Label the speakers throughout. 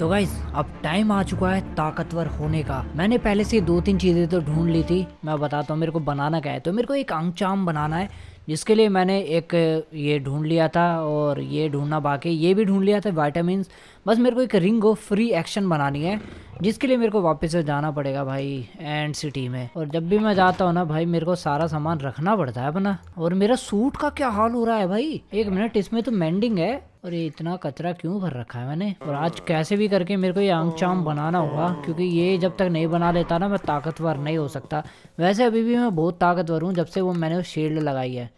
Speaker 1: तो गाइज अब टाइम आ चुका है ताकतवर होने का मैंने पहले से दो तीन चीज़ें तो ढूंढ ली थी मैं बताता हूँ मेरे को बनाना क्या है तो मेरे को एक अंगचाम बनाना है जिसके लिए मैंने एक ये ढूंढ लिया था और ये ढूंढना बाकी ये भी ढूंढ लिया था वाइटामस बस मेरे को एक रिंग ऑफ फ्री एक्शन बनानी है जिसके लिए मेरे को वापस से जाना पड़ेगा भाई एंड सिटी में और जब भी मैं जाता हूँ ना भाई मेरे को सारा सामान रखना पड़ता है अपना और मेरा सूट का क्या हाल हो रहा है भाई एक मिनट इसमें तो मेंडिंग है और ये इतना कचरा क्यों भर रखा है मैंने और आज कैसे भी करके मेरे को ये आंग चाम बनाना होगा क्योंकि ये जब तक नहीं बना लेता ना मैं ताकतवर नहीं हो सकता वैसे अभी भी मैं बहुत ताकतवर हूँ जब से वो मैंने शेल्ड लगाई है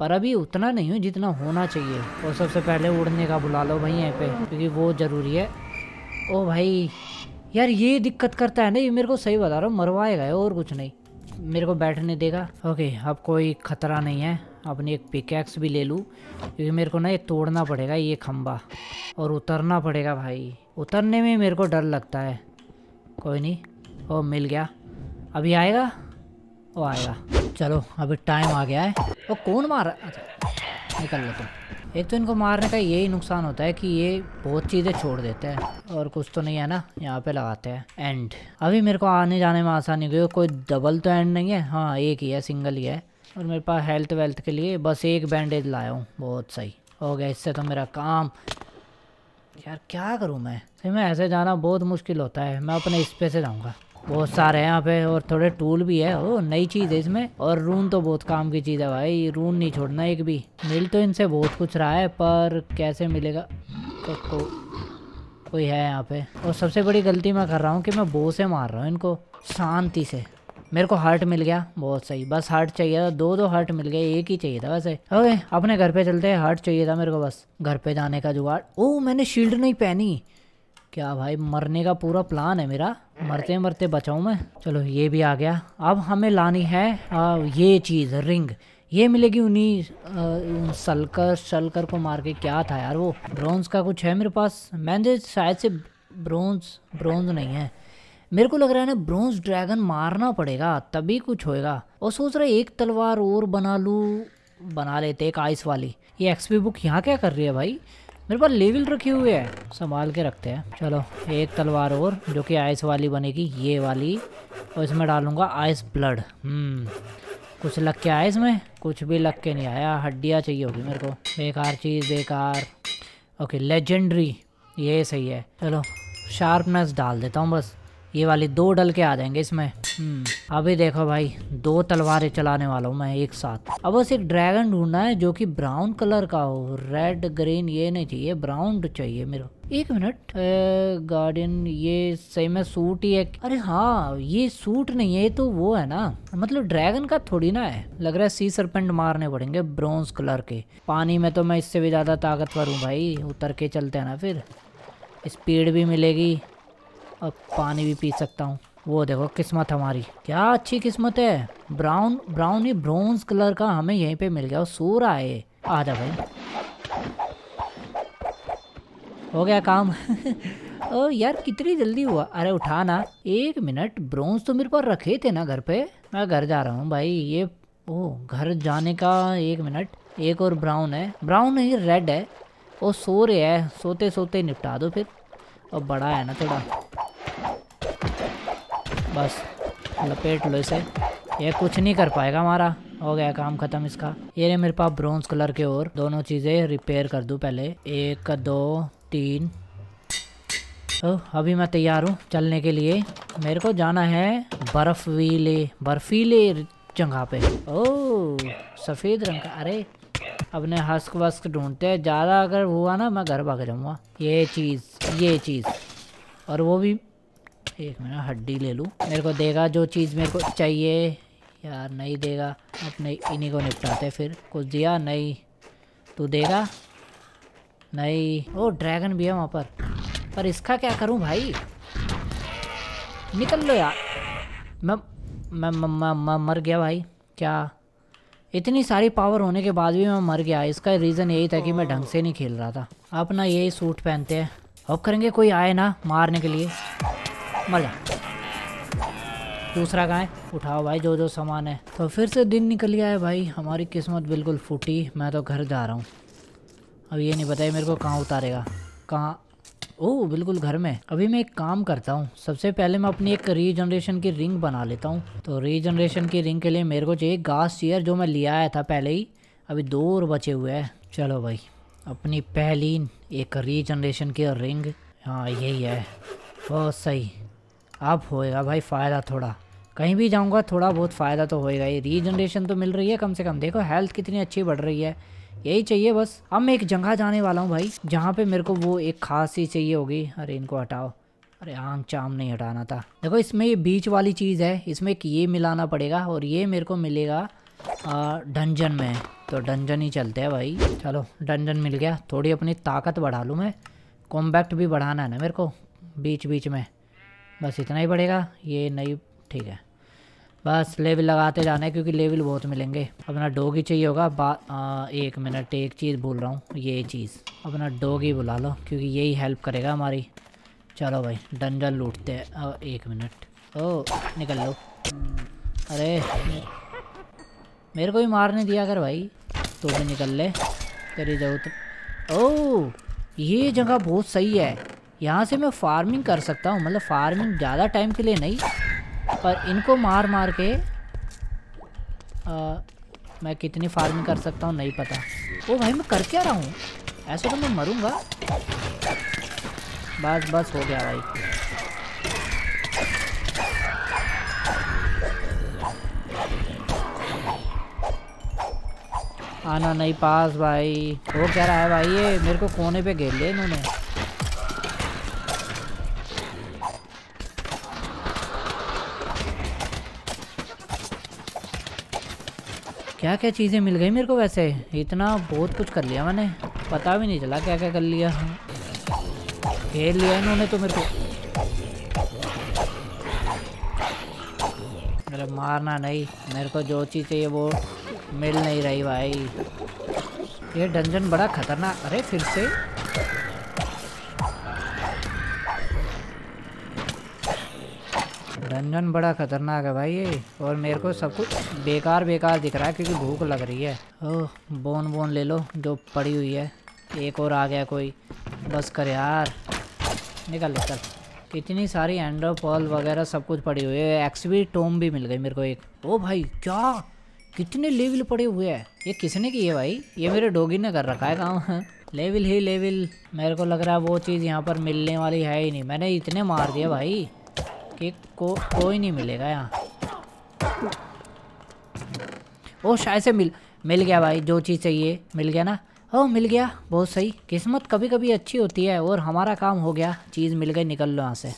Speaker 1: पर अभी उतना नहीं हूँ जितना होना चाहिए और सबसे पहले उड़ने का बुला लो भाई यहीं पे क्योंकि वो ज़रूरी है ओ भाई यार ये दिक्कत करता है ना ये मेरे को सही बता रहा हूँ मरवाएगा और कुछ नहीं मेरे को बैठने देगा ओके अब कोई ख़तरा नहीं है अपनी एक पिकैक्स भी ले लूँ क्योंकि मेरे को ना ये तोड़ना पड़ेगा ये खम्बा और उतरना पड़ेगा भाई उतरने में मेरे को डर लगता है कोई नहीं ओ मिल गया अभी आएगा वो आएगा चलो अभी टाइम आ गया है वो कौन मार रहा है अच्छा निकल लो तुम एक तो इनको मारने का यही नुकसान होता है कि ये बहुत चीज़ें छोड़ देते हैं और कुछ तो नहीं है ना यहाँ पे लगाते हैं एंड अभी मेरे को आने जाने में आसानी हुई कोई डबल तो एंड नहीं है हाँ एक ही है सिंगल ही है और मेरे पास हेल्थ वेल्थ के लिए बस एक बैंडेज लाया हूँ बहुत सही हो गया इससे तो मेरा काम यार क्या करूँ मैं सही मैं ऐसे जाना बहुत मुश्किल होता है मैं अपने इस पे से जाऊँगा बहुत सारे हैं यहाँ पे और थोड़े टूल भी है ओ नई चीज़ है इसमें और रून तो बहुत काम की चीज़ है भाई रून नहीं छोड़ना एक भी मिल तो इनसे बहुत कुछ रहा है पर कैसे मिलेगा तो, को, कोई है यहाँ पे और सबसे बड़ी गलती मैं कर रहा हूँ कि मैं बो से मार रहा हूँ इनको शांति से मेरे को हार्ट मिल गया बहुत सही बस हार्ट चाहिए था दो दो हार्ट मिल गए एक ही चाहिए था वैसे ओके अपने घर पे चलते हैं हार्ट चाहिए था मेरे को बस घर पे जाने का जुगाड़ ओ मैंने शील्ड नहीं पहनी क्या भाई मरने का पूरा प्लान है मेरा मरते मरते बचाऊ मैं चलो ये भी आ गया अब हमें लानी है आ, ये चीज़ रिंग ये मिलेगी उन्हीं सलकर सलकर को मार के क्या था यार वो ब्रोंज का कुछ है मेरे पास मैंने शायद से ब्रोंज ब्रोंज नहीं है मेरे को लग रहा है ना ब्रोंज ड्रैगन मारना पड़ेगा तभी कुछ होएगा और सोच रहा एक तलवार और बना लूँ बना लेते एक आइस वाली ये एक्सपी बुक यहाँ क्या कर रही है भाई मेरे पास लेवल रखे हुए है संभाल के रखते हैं चलो एक तलवार और जो कि आइस वाली बनेगी ये वाली और इसमें डालूंगा आइस ब्लड हम्म, कुछ लग के आया इसमें कुछ भी लग के नहीं आया हड्डियाँ चाहिए होगी मेरे को बेकार चीज़ बेकार ओके लेजेंडरी ये सही है चलो शार्पनेस डाल देता हूँ बस ये वाले दो डल के आ जाएंगे इसमें हम्म, अभी देखो भाई दो तलवारें चलाने वाला हूँ मैं एक साथ अब बस एक ड्रैगन ढूंढना है जो कि ब्राउन कलर का हो रेड ग्रीन ये नहीं चाहिए ब्राउन चाहिए मेरा एक मिनट गार्डन ये सही में सूट ही है अरे हाँ ये सूट नहीं है तो वो है ना मतलब ड्रैगन का थोड़ी ना है लग रहा है सी सरपेंट मारने पड़ेंगे ब्रॉन्ज कलर के पानी में तो मैं इससे भी ज़्यादा ताकतवर हूँ भाई उतर के चलते हैं ना फिर स्पीड भी मिलेगी और पानी भी पी सकता हूँ वो देखो किस्मत हमारी क्या अच्छी किस्मत है ब्राउन ब्राउन ही ब्रोंज कलर का हमें यहीं पे मिल गया वो सो रहा है आ जा भाई हो गया काम ओ यार कितनी जल्दी हुआ अरे उठा ना एक मिनट ब्रोंज तो मेरे पास रखे थे ना घर पे मैं घर जा रहा हूँ भाई ये ओ घर जाने का एक मिनट एक और ब्राउन है ब्राउन नहीं रेड है वो सो रहे है सोते सोते निपटा दो फिर और बड़ा है ना थोड़ा बस लपेट लो इसे ये कुछ नहीं कर पाएगा हमारा हो गया काम खत्म इसका ये रहे मेरे पास ब्रॉन्ज कलर के और दोनों चीज़ें रिपेयर कर दूँ पहले एक दो तीन तो अभी मैं तैयार हूँ चलने के लिए मेरे को जाना है बर्फ वीले बर्फीले जगह पे ओ सफ़ेद रंग का अरे अपने हस्क वस्क ढूंढते हैं ज़्यादा अगर हुआ ना मैं घर भाग जाऊँगा ये चीज़ ये चीज़ और वो भी एक मिनट हड्डी ले लूँ मेरे को देगा जो चीज़ मेरे को चाहिए यार नहीं देगा अपने इन्हीं को निपटाते फिर कुछ दिया नहीं तू देगा नहीं ओ ड्रैगन भी है वहाँ पर पर इसका क्या करूँ भाई निकल लो यार मैं मैं, मैं, मैं मर गया भाई क्या इतनी सारी पावर होने के बाद भी मैं मर गया इसका रीज़न यही था कि मैं ढंग से नहीं खेल रहा था अपना यही सूट पहनते हैं अब करेंगे कोई आए ना मारने के लिए मर जा दूसरा गाय उठाओ भाई जो जो सामान है तो फिर से दिन निकल गया है भाई हमारी किस्मत बिल्कुल फूटी मैं तो घर जा रहा हूँ अब ये नहीं पता है मेरे को कहाँ उतारेगा कहाँ ओह बिल्कुल घर में अभी मैं एक काम करता हूँ सबसे पहले मैं अपनी एक रीजनरेशन की रिंग बना लेता हूँ तो रीजनरेशन की रिंग के लिए मेरे को चाहिए घास चेयर जो मैं लिया आया था पहले ही अभी दो और बचे हुए हैं चलो भाई अपनी पहली एक रीजनरेशन की रिंग हाँ यही है बहुत सही अब होएगा भाई फ़ायदा थोड़ा कहीं भी जाऊंगा थोड़ा बहुत फ़ायदा तो होएगा ये रीजनरेशन तो मिल रही है कम से कम देखो हेल्थ कितनी अच्छी बढ़ रही है यही चाहिए बस अब मैं एक जगह जाने वाला हूँ भाई जहाँ पे मेरे को वो एक खास ही चाहिए होगी अरे इनको हटाओ अरे आंख चाम नहीं हटाना था देखो इसमें ये बीच वाली चीज़ है इसमें एक ये मिलाना पड़ेगा और ये मेरे को मिलेगा डंजन में तो डंजन ही चलते हैं भाई चलो डंजन मिल गया थोड़ी अपनी ताकत बढ़ा लूँ मैं कॉम्बैक्ट भी बढ़ाना है ना मेरे को बीच बीच में बस इतना ही पड़ेगा ये नहीं ठीक है बस लेवल लगाते जाना है क्योंकि लेवल बहुत मिलेंगे अपना डोग ही चाहिए होगा बा आ, एक मिनट एक चीज़ भूल रहा हूँ ये चीज़ अपना डोग ही बुला लो क्योंकि यही हेल्प करेगा हमारी चलो भाई डंजल लूटते हैं एक मिनट ओ निकल लो अरे मेरे को भी मारने दिया कर भाई तो भी निकल ले तेरी जरूरत ओ ये जगह बहुत सही है यहाँ से मैं फार्मिंग कर सकता हूँ मतलब फार्मिंग ज़्यादा टाइम के लिए नहीं पर इनको मार मार के आ, मैं कितनी फार्मिंग कर सकता हूँ नहीं पता वो भाई मैं कर क्या रहा हूँ ऐसे तो मैं मरूँगा बस बस हो गया भाई आना नहीं पास भाई हो कह रहा है भाई ये मेरे को कोने पे घेर लिया इन्होंने क्या क्या चीज़ें मिल गई मेरे को वैसे इतना बहुत कुछ कर लिया मैंने पता भी नहीं चला क्या क्या कर लिया खेल लिया इन्होंने तो मेरे को मेरे मारना नहीं मेरे को जो चीज़ चाहिए वो मिल नहीं रही भाई ये डंजन बड़ा खतरनाक अरे फिर से डंजन बड़ा खतरनाक है भाई ये और मेरे को सब कुछ बेकार बेकार दिख रहा है क्योंकि भूख लग रही है ओह बोन बोन ले लो जो पड़ी हुई है एक और आ गया कोई बस कर यार निकल निकल कितनी सारी एंड्रो पॉल वगैरह सब कुछ पड़ी हुई है एक्सवी टोम भी मिल गई मेरे को एक ओ भाई क्या कितने लेवल पड़े हुए हैं ये किसने की है भाई ये मेरे डोगी ने कर रखा है काम लेवल ही लेवल मेरे को लग रहा है वो चीज़ यहाँ पर मिलने वाली है ही नहीं मैंने इतने मार दिया भाई कि को कोई नहीं मिलेगा यहाँ ओ शायद से मिल मिल गया भाई जो चीज़ चाहिए मिल गया ना ओ मिल गया बहुत सही किस्मत कभी कभी अच्छी होती है और हमारा काम हो गया चीज़ मिल गई निकल लो यहाँ से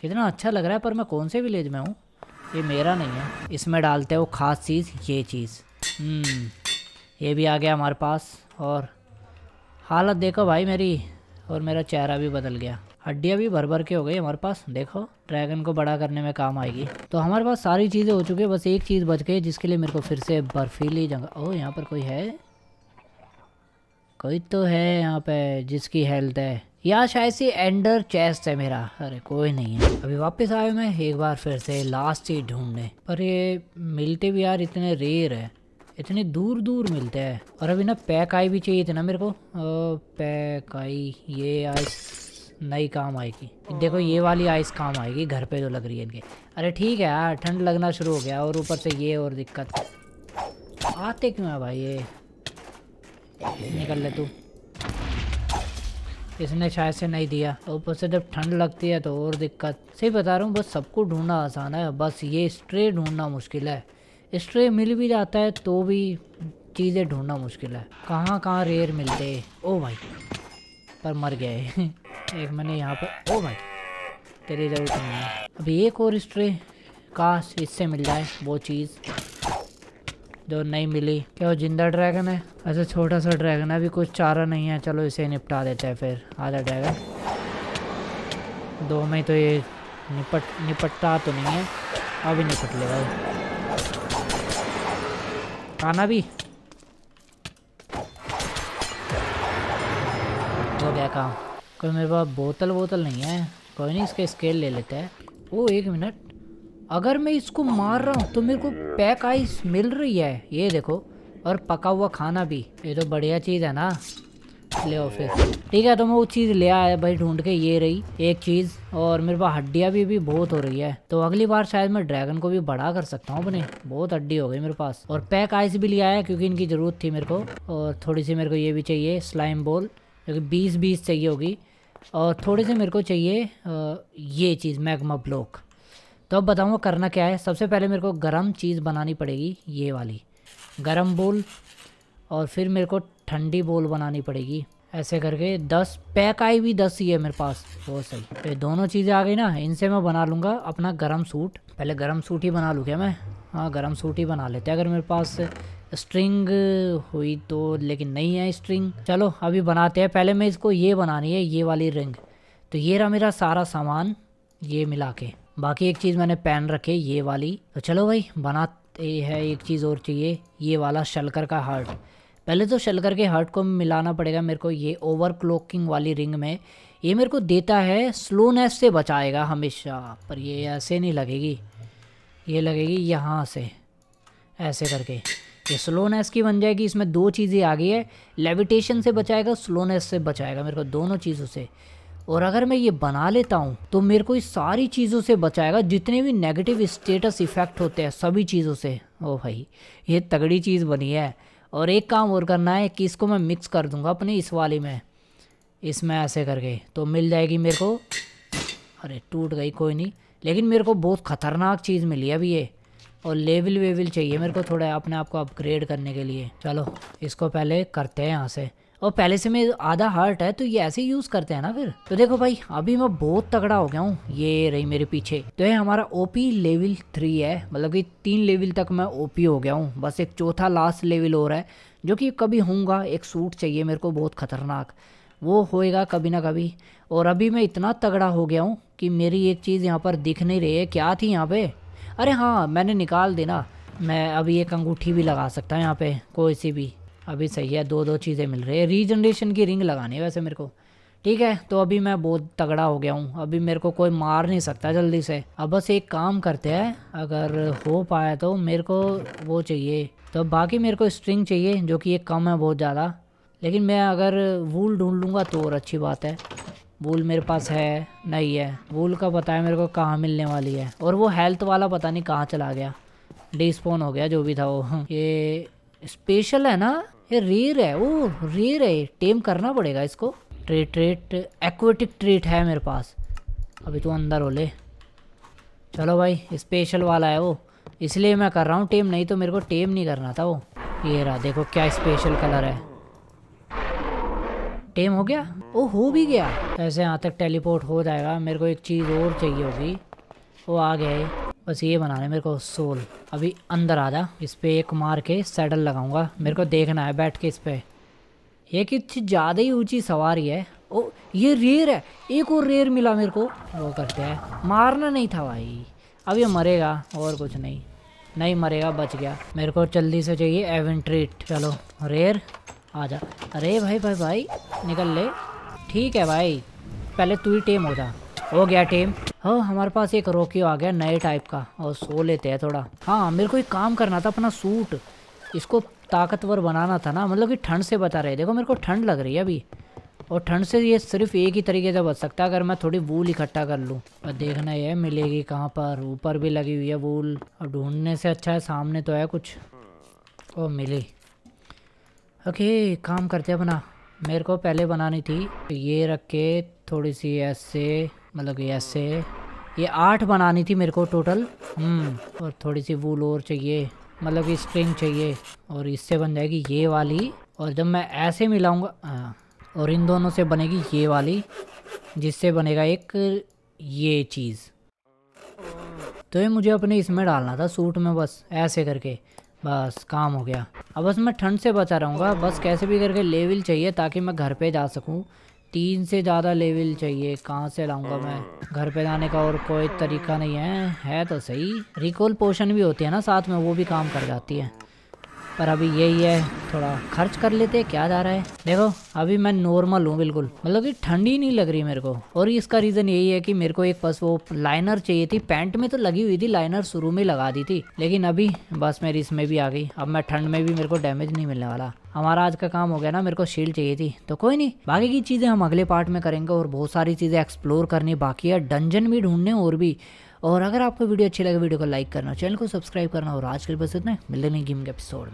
Speaker 1: कितना अच्छा लग रहा है पर मैं कौन से विलेज में हूँ ये मेरा नहीं है इसमें डालते हैं वो ख़ास चीज़ ये चीज़ हम्म, ये भी आ गया हमारे पास और हालत देखो भाई मेरी और मेरा चेहरा भी बदल गया हड्डियाँ भी भर भर के हो गई हमारे पास देखो ड्रैगन को बड़ा करने में काम आएगी तो हमारे पास सारी चीज़ें हो चुकी है बस एक चीज़ बच गई जिसके लिए मेरे को फिर से बर्फीली जगह ओह यहाँ पर कोई है कोई तो है यहाँ पे जिसकी हेल्थ है या शायद से एंडर चेस्ट है मेरा अरे कोई नहीं है अभी वापस आया मैं एक बार फिर से लास्ट चीज ढूंढने पर ये मिलते भी यार इतने रेयर है इतने दूर दूर मिलते हैं और अभी ना पैक आई भी चाहिए थी ना मेरे को पैक आई ये आइस नई काम आएगी हाँ। देखो ये वाली आइस काम आएगी घर पे जो तो लग रही है इनके अरे ठीक है यार ठंड लगना शुरू हो गया और ऊपर से ये और दिक्कत आते क्यों है भाई ये निकल ले तू इसने शायद से नहीं दिया ऊपर से जब ठंड लगती है तो और दिक्कत सही बता रहा हूँ बस सबको ढूंढना आसान है बस ये स्ट्रे ढूंढना मुश्किल है स्ट्रे मिल भी जाता है तो भी चीज़ें ढूंढना मुश्किल है कहाँ कहाँ रेयर मिलते ओ भाई पर मर गए एक मैंने यहाँ पर ओ भाई तेरी जरूरत नहीं है अभी एक और स्ट्रे काश इससे मिल जाए वो चीज़ जो नहीं मिली क्या वो जिंदा ड्रैगन है ऐसा छोटा सा ड्रैगन है अभी कुछ चारा नहीं है चलो इसे निपटा देते हैं फिर आधा ड्रैगन दो में तो ये निपट निपटता तो नहीं है अभी निपट लेगा आना भी हो गया काम कोई मेरे पास बोतल वोतल नहीं है कोई नहीं इसका स्केल ले लेते हैं ओ एक मिनट अगर मैं इसको मार रहा हूँ तो मेरे को पैक आइस मिल रही है ये देखो और पका हुआ खाना भी ये तो बढ़िया चीज़ है ना ले फिर ठीक है तो मैं वो चीज़ ले आया भाई ढूंढ के ये रही एक चीज़ और मेरे पास हड्डियाँ भी अभी बहुत हो रही है तो अगली बार शायद मैं ड्रैगन को भी बड़ा कर सकता हूँ अपने बहुत हड्डी हो गई मेरे पास और पैक आइस भी लिया है क्योंकि इनकी ज़रूरत थी मेरे को और थोड़ी सी मेरे को ये भी चाहिए स्लाइम बॉल जो कि बीस बीस चाहिए होगी और थोड़े से मेरे को चाहिए ये चीज़ मैगमा ब्लॉक तो अब बताऊँगा करना क्या है सबसे पहले मेरे को गर्म चीज़ बनानी पड़ेगी ये वाली गर्म बोल और फिर मेरे को ठंडी बोल बनानी पड़ेगी ऐसे करके दस पैक आई भी दस ही है मेरे पास बहुत सही तो दोनों चीज़ें आ गई ना इनसे मैं बना लूँगा अपना गर्म सूट पहले गर्म सूट ही बना लूँ क्या मैं हाँ गर्म ही बना लेते हैं अगर मेरे पास स्ट्रिंग हुई तो लेकिन नहीं है स्ट्रिंग चलो अभी बनाते हैं पहले मैं इसको ये बनानी है ये वाली रिंग तो ये रहा मेरा सारा सामान ये मिला के बाकी एक चीज़ मैंने पैन रखे ये वाली तो चलो भाई बनाते है एक चीज़ और चाहिए ये वाला शलकर का हार्ट पहले तो शलकर के हार्ट को मिलाना पड़ेगा मेरे को ये ओवर क्लोकिंग वाली रिंग में ये मेरे को देता है स्लोनेस से बचाएगा हमेशा पर ये ऐसे नहीं लगेगी ये लगेगी यहाँ से ऐसे करके ये स्लोनेस की बन जाएगी इसमें दो चीज़ें आ गई है लेविटेशन से बचाएगा स्लोनेस से बचाएगा मेरे को दोनों चीज़ों से और अगर मैं ये बना लेता हूँ तो मेरे को इस सारी चीज़ों से बचाएगा जितने भी नेगेटिव स्टेटस इफ़ेक्ट होते हैं सभी चीज़ों से ओ भाई ये तगड़ी चीज़ बनी है और एक काम और करना है कि इसको मैं मिक्स कर दूँगा अपने इस वाले में इसमें ऐसे करके तो मिल जाएगी मेरे को अरे टूट गई कोई नहीं लेकिन मेरे को बहुत ख़तरनाक चीज़ मिली अभी ये और लेवल वेवल चाहिए मेरे को थोड़ा अपने आप को अपग्रेड करने के लिए चलो इसको पहले करते हैं यहाँ से और पहले से मैं आधा हार्ट है तो ये ऐसे यूज़ करते हैं ना फिर तो देखो भाई अभी मैं बहुत तगड़ा हो गया हूँ ये रही मेरे पीछे तो ये हमारा ओपी लेवल थ्री है मतलब कि तीन लेवल तक मैं ओपी हो गया हूँ बस एक चौथा लास्ट लेवल हो रहा है जो कि कभी होऊंगा एक सूट चाहिए मेरे को बहुत ख़तरनाक वो होएगा कभी ना कभी और अभी मैं इतना तगड़ा हो गया हूँ कि मेरी एक चीज़ यहाँ पर दिख नहीं रही है क्या थी यहाँ पे अरे हाँ मैंने निकाल देना मैं अभी एक अंगूठी भी लगा सकता हूँ यहाँ पे कोई सी भी अभी सही है दो दो चीज़ें मिल रही है रीजनरेशन की रिंग लगानी है वैसे मेरे को ठीक है तो अभी मैं बहुत तगड़ा हो गया हूँ अभी मेरे को कोई मार नहीं सकता जल्दी से अब बस एक काम करते हैं अगर हो पाया तो मेरे को वो चाहिए तो बाकी मेरे को स्ट्रिंग चाहिए जो कि एक कम है बहुत ज़्यादा लेकिन मैं अगर वूल ढूंढ लूँगा तो और अच्छी बात है वूल मेरे पास है नहीं है वूल का पता है मेरे को कहाँ मिलने वाली है और वो हेल्थ वाला पता नहीं कहाँ चला गया डिस्पोन हो गया जो भी था वो ये स्पेशल है ना ये रेर है वो रेर है टेम करना पड़ेगा इसको ट्रेट ट्रेट एक्वेटिक ट्रेट है मेरे पास अभी तो अंदर हो ले चलो भाई स्पेशल वाला है वो इसलिए मैं कर रहा हूँ टेम नहीं तो मेरे को टेम नहीं करना था वो ये रहा देखो क्या स्पेशल कलर है टेम हो गया वो हो भी गया ऐसे यहाँ तक टेलीपोर्ट हो जाएगा मेरे को एक चीज़ और चाहिए होगी वो आ गए बस ये बना रहे मेरे को सोल अभी अंदर आ जा इस पर एक मार के सैडल लगाऊंगा मेरे को देखना है बैठ के इस पर ये कुछ ज़्यादा ही ऊंची सवारी है ओ ये रेयर है एक और रेयर मिला मेरे को वो करते हैं मारना नहीं था भाई अब ये मरेगा और कुछ नहीं नहीं मरेगा बच गया मेरे को जल्दी से चाहिए एवेंट्रीट चलो रेयर आ जा अरे भाई भाई भाई निकल ले ठीक है भाई पहले तू ही टेम हो जा हो गया टेम हाँ हमारे पास एक रोकियो आ गया नए टाइप का और सो लेते हैं थोड़ा हाँ मेरे को एक काम करना था अपना सूट इसको ताकतवर बनाना था ना मतलब कि ठंड से बता रहे देखो मेरे को ठंड लग रही है अभी और ठंड से ये सिर्फ एक ही तरीके से बच सकता है अगर मैं थोड़ी वूल इकट्ठा कर लूँ और देखना यह मिलेगी कहाँ पर ऊपर भी लगी हुई है वूल और ढूंढने से अच्छा है सामने तो है कुछ और मिली ओके काम करते हैं अपना मेरे को पहले बनानी थी ये रख के थोड़ी सी ऐसे मतलब ऐसे ये आठ बनानी थी मेरे को टोटल हम्म और थोड़ी सी वूल और चाहिए मतलब कि स्ट्रिंग चाहिए और इससे बन जाएगी ये वाली और जब मैं ऐसे मिलाऊंगा हाँ और इन दोनों से बनेगी ये वाली जिससे बनेगा एक ये चीज़ तो ये मुझे अपने इसमें डालना था सूट में बस ऐसे करके बस काम हो गया अब बस मैं ठंड से बचा रहूँगा बस कैसे भी करके लेवल चाहिए ताकि मैं घर पे जा सकूँ तीन से ज़्यादा लेवल चाहिए कहाँ से लाऊँगा मैं घर पे जाने का और कोई तरीका नहीं है है तो सही रिकॉल पोशन भी होती है ना साथ में वो भी काम कर जाती है पर अभी यही है थोड़ा खर्च कर लेते हैं क्या जा रहा है देखो अभी मैं नॉर्मल हूँ बिल्कुल मतलब कि ठंडी नहीं लग रही मेरे को और इसका रीज़न यही है कि मेरे को एक बस वो लाइनर चाहिए थी पैंट में तो लगी हुई थी लाइनर शुरू में लगा दी थी लेकिन अभी बस मेरी इसमें भी आ गई अब मैं ठंड में भी मेरे को डैमेज नहीं मिलने वाला हमारा आज का काम हो गया ना मेरे को शील्ड चाहिए थी तो कोई नहीं बाकी की चीज़ें हम अगले पार्ट में करेंगे और बहुत सारी चीज़ें एक्सप्लोर करनी बाकी है डंजन भी ढूंढने और भी और अगर आपको वीडियो अच्छी लगे वीडियो को लाइक करना चैनल को सब्सक्राइब करना और आज के बस इतने मिलते नहीं गेम के एपिसोड